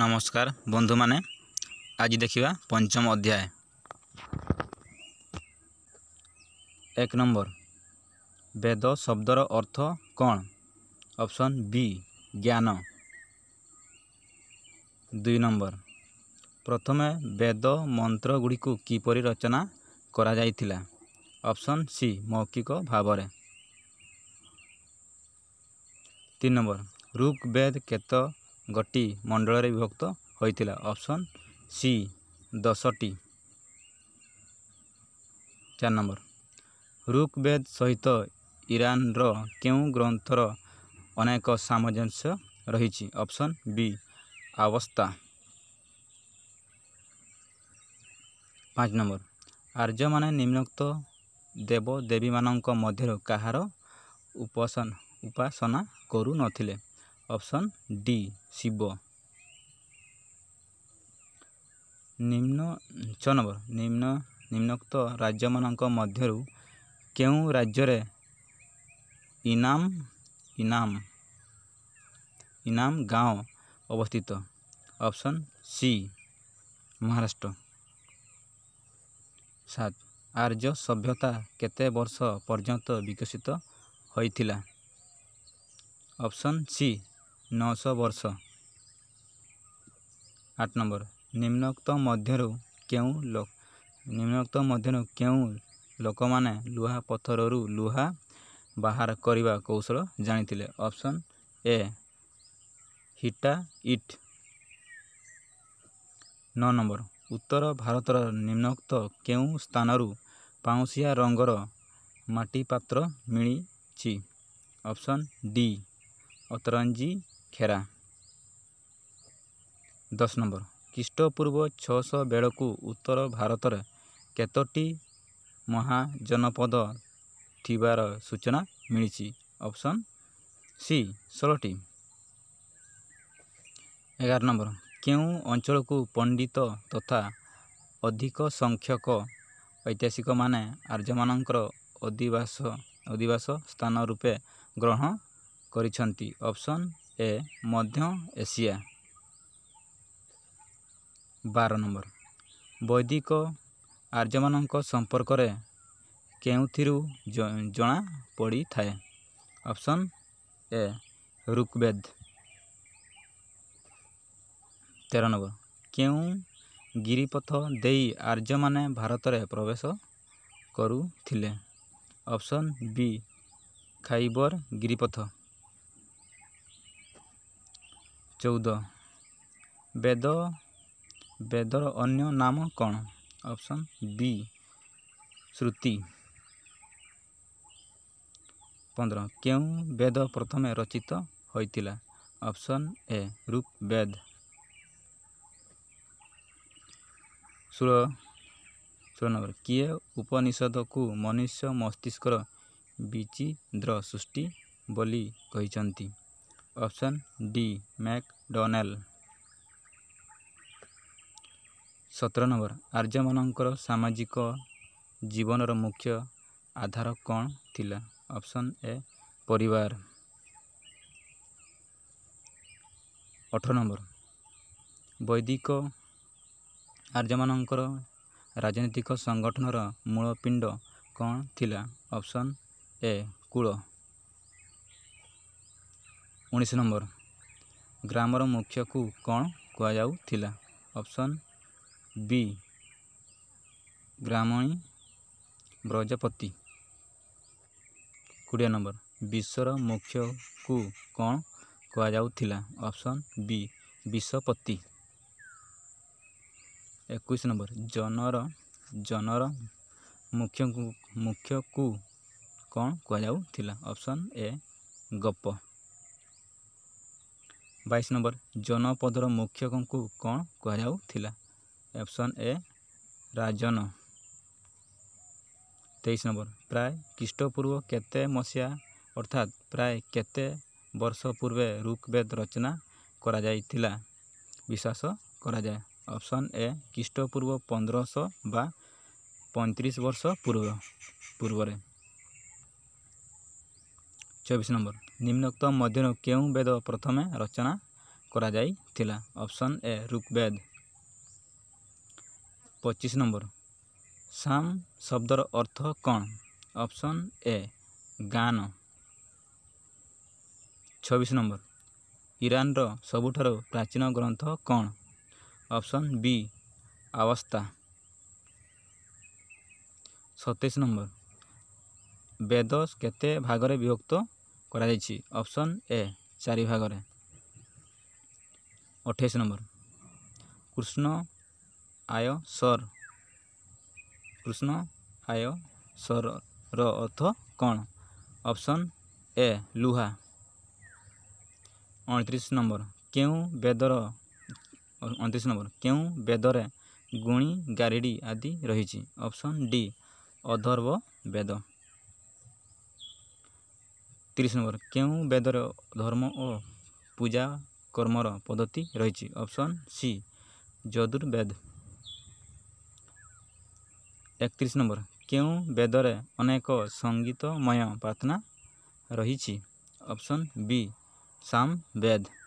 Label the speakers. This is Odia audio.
Speaker 1: ନମସ୍କାର ବନ୍ଧୁମାନେ ଆଜି ଦେଖିବା ପଞ୍ଚମ ଅଧ୍ୟାୟ ଏକ ନମ୍ବର ବେଦ ଶବ୍ଦର ଅର୍ଥ କ'ଣ ଅପସନ୍ ବି ଜ୍ଞାନ ଦୁଇ ନମ୍ବର ପ୍ରଥମେ ବେଦ ମନ୍ତ୍ରଗୁଡ଼ିକୁ କିପରି ରଚନା କରାଯାଇଥିଲା ଅପସନ୍ ସି ମୌଖିକ ଭାବରେ ତିନି ନମ୍ବର ଋଗ୍ବେଦ କେତେ ଗୋଟି ମଣ୍ଡଳରେ ବିଭକ୍ତ ହୋଇଥିଲା ଅପସନ୍ ସି ଦଶଟି ଚାରି ନମ୍ବର ଋକ୍ବେଦ ସହିତ ଇରାନର କେଉଁ ଗ୍ରନ୍ଥର ଅନେକ ସାମଞ୍ଜସ୍ୟ ରହିଛି ଅପସନ୍ ବି ଅବସ୍ଥା ପାଞ୍ଚ ନମ୍ବର ଆର୍ଯ୍ୟମାନେ ନିମ୍ନକ୍ତ ଦେବଦେବୀମାନଙ୍କ ମଧ୍ୟରୁ କାହାର ଉପାସନା କରୁନଥିଲେ ଅପସନ୍ ଡି ଶିବ ନିମ୍ନ ଛଅ ନମ୍ବର ନିମ୍ନ ନିମ୍ନକ୍ତ ରାଜ୍ୟମାନଙ୍କ ମଧ୍ୟରୁ କେଉଁ ରାଜ୍ୟରେ ଇନାମ ଇନାମ ଇନାମ ଗାଁ ଅବସ୍ଥିତ ଅପସନ୍ ସି ମହାରାଷ୍ଟ୍ର ସାତ ଆର୍ଯ୍ୟ ସଭ୍ୟତା କେତେ ବର୍ଷ ପର୍ଯ୍ୟନ୍ତ ବିକଶିତ ହୋଇଥିଲା ଅପସନ୍ ସି ନଅଶହ ବର୍ଷ ଆଠ ନମ୍ବର ନିମ୍ନକ୍ତ ମଧ୍ୟରୁ କେଉଁ ନିମ୍ନକ୍ତ ମଧ୍ୟରୁ କେଉଁ ଲୋକମାନେ ଲୁହା ପଥରରୁ ଲୁହା ବାହାର କରିବା କୌଶଳ ଜାଣିଥିଲେ ଅପ୍ସନ୍ ଏ ହିଟା ଇଟ୍ ନଅ ନମ୍ବର ଉତ୍ତର ଭାରତର ନିମ୍ନକ୍ତ କେଉଁ ସ୍ଥାନରୁ ପାଉଁଶିଆ ରଙ୍ଗର ମାଟି ପାତ୍ର ମିଳିଛି ଅପ୍ସନ୍ ଡି ଅତରଞ୍ଜି ଖେରା ଦଶ ନମ୍ବର ଖ୍ରୀଷ୍ଟପୂର୍ବ ଛଅଶହ ବେଳକୁ ଉତ୍ତର ଭାରତରେ କେତୋଟି ମହାଜନପଦ ଥିବାର ସୂଚନା ମିଳିଛି ଅପସନ୍ ସି ଷୋହଳଟି ଏଗାର ନମ୍ବର କେଉଁ ଅଞ୍ଚଳକୁ ପଣ୍ଡିତ ତଥା ଅଧିକ ସଂଖ୍ୟକ ଐତିହାସିକମାନେ ଆର୍ଯ୍ୟମାନଙ୍କର ଅଧିବାସ ଅଧିବାସ ସ୍ଥାନ ରୂପେ ଗ୍ରହଣ କରିଛନ୍ତି ଅପସନ୍ ଏ ମଧ୍ୟ ଏସିଆ ବାର ନମ୍ବର ବୈଦିକ ଆର୍ଯ୍ୟମାନଙ୍କ ସମ୍ପର୍କରେ କେଉଁଥିରୁ ଜଣା ପଡ଼ିଥାଏ ଅପସନ୍ ଏ ଋକ୍ବେଦ ତେର ନମ୍ବର କେଉଁ ଗିରିପଥ ଦେଇ ଆର୍ଯ୍ୟମାନେ ଭାରତରେ ପ୍ରବେଶ କରୁଥିଲେ ଅପସନ୍ ବି ଖାଇବର ଗିରିପଥ ଚଉଦ ବେଦ ବେଦର ଅନ୍ୟ ନାମ କ'ଣ ଅପସନ୍ ବି ଶ୍ରୁତି ପନ୍ଦର କେଉଁ ବେଦ ପ୍ରଥମେ ରଚିତ ହୋଇଥିଲା ଅପସନ୍ ଏ ରୂପ ବେଦ ଷୋହଳ ଷୋହଳ ନମ୍ବର କିଏ ଉପନିଷଦକୁ ମନୁଷ୍ୟ ମସ୍ତିଷ୍କର ବିଚିନ୍ଦ୍ର ସୃଷ୍ଟି ବୋଲି କହିଛନ୍ତି ଅପସନ୍ ଡି ମ୍ୟାକଡ଼ନେଲ୍ ସତର ନମ୍ବର ଆର୍ଯ୍ୟମାନଙ୍କର ସାମାଜିକ ଜୀବନର ମୁଖ୍ୟ ଆଧାର କ'ଣ ଥିଲା ଅପସନ୍ ଏ ପରିବାର ଅଠର ନମ୍ବର ବୈଦିକ ଆର୍ଯ୍ୟମାନଙ୍କର ରାଜନୈତିକ ସଂଗଠନର ମୂଳପିଣ୍ଡ କ'ଣ ଥିଲା ଅପସନ୍ ଏ କୁଳ ଉଣେଇଶ ନମ୍ବର ଗ୍ରାମର ମୁଖ୍ୟକୁ କ'ଣ କୁହାଯାଉଥିଲା ଅପସନ୍ ବି ଗ୍ରାମଣୀ ବ୍ରଜପତି କୋଡ଼ିଏ ନମ୍ବର ବିଶ୍ୱର ମୁଖ୍ୟକୁ କ'ଣ କୁହାଯାଉଥିଲା ଅପସନ୍ ବି ବିଶ୍ୱପତି ଏକୋଇଶ ନମ୍ବର ଜନର ଜନର ମୁଖ୍ୟକୁ ମୁଖ୍ୟକୁ କ'ଣ କୁହାଯାଉଥିଲା ଅପସନ୍ ଏ ଗପ ବାଇଶ ନମ୍ବର ଜନପଦର ମୁଖ୍ୟଙ୍କୁ କ'ଣ କୁହାଯାଉଥିଲା ଅପସନ୍ ଏ ରାଜନ ତେଇଶ ନମ୍ବର ପ୍ରାୟ ଖ୍ରୀଷ୍ଟପୂର୍ବ କେତେ ମସିହା ଅର୍ଥାତ୍ ପ୍ରାୟ କେତେ ବର୍ଷ ପୂର୍ବେ ଋକ୍ବେଦ ରଚନା କରାଯାଇଥିଲା ବିଶ୍ୱାସ କରାଯାଏ ଅପସନ୍ ଏ ଖ୍ରୀଷ୍ଟପୂର୍ବ ପନ୍ଦରଶହ ବା ପଇଁତିରିଶ ବର୍ଷ ପୂର୍ବ ପୂର୍ବରେ ଚବିଶ ନମ୍ବର ନିମ୍ନୋକ୍ତ ମଧ୍ୟରୁ କେଉଁ ବେଦ ପ୍ରଥମେ ରଚନା କରାଯାଇଥିଲା ଅପସନ୍ ଏ ରୁକ୍ବେଦ ପଚିଶ ନମ୍ବର ସାମ ଶବ୍ଦର ଅର୍ଥ କ'ଣ ଅପସନ୍ ଏ ଗାନ ଛବିଶ ନମ୍ବର ଇରାନର ସବୁଠାରୁ ପ୍ରାଚୀନ ଗ୍ରନ୍ଥ କ'ଣ ଅପସନ୍ ବି ଅବସ୍ଥା ସତେଇଶ ନମ୍ବର ବେଦ କେତେ ଭାଗରେ ବିଭକ୍ତ କରାଯାଇଛି ଅପସନ୍ ଏ ଚାରି ଭାଗରେ ଅଠେଇଶ ନମ୍ବର କୃଷ୍ଣ ଆୟ ସର କୃଷ୍ଣ ଆୟ ସରର ଅର୍ଥ କ'ଣ ଅପସନ୍ ଏ ଲୁହା ଅଣତିରିଶ ନମ୍ବର କେଉଁ ବେଦର ଅଣତିରିଶ ନମ୍ବର କେଉଁ ବେଦରେ ଗୁଣି ଗାରିଡ଼ି ଆଦି ରହିଛି ଅପସନ୍ ଡି ଅଧର୍ବ ବେଦ ତିରିଶ ନମ୍ବର କେଉଁ ବେଦର ଧର୍ମ ଓ ପୂଜା କର୍ମର ପଦ୍ଧତି ରହିଛି ଅପସନ୍ ସି ଯଦୁର୍ବେଦ ଏକତିରିଶ ନମ୍ବର କେଉଁ ବେଦରେ ଅନେକ ସଙ୍ଗୀତମୟ ପ୍ରାର୍ଥନା ରହିଛି ଅପସନ୍ ବି ସାମ ବେଦ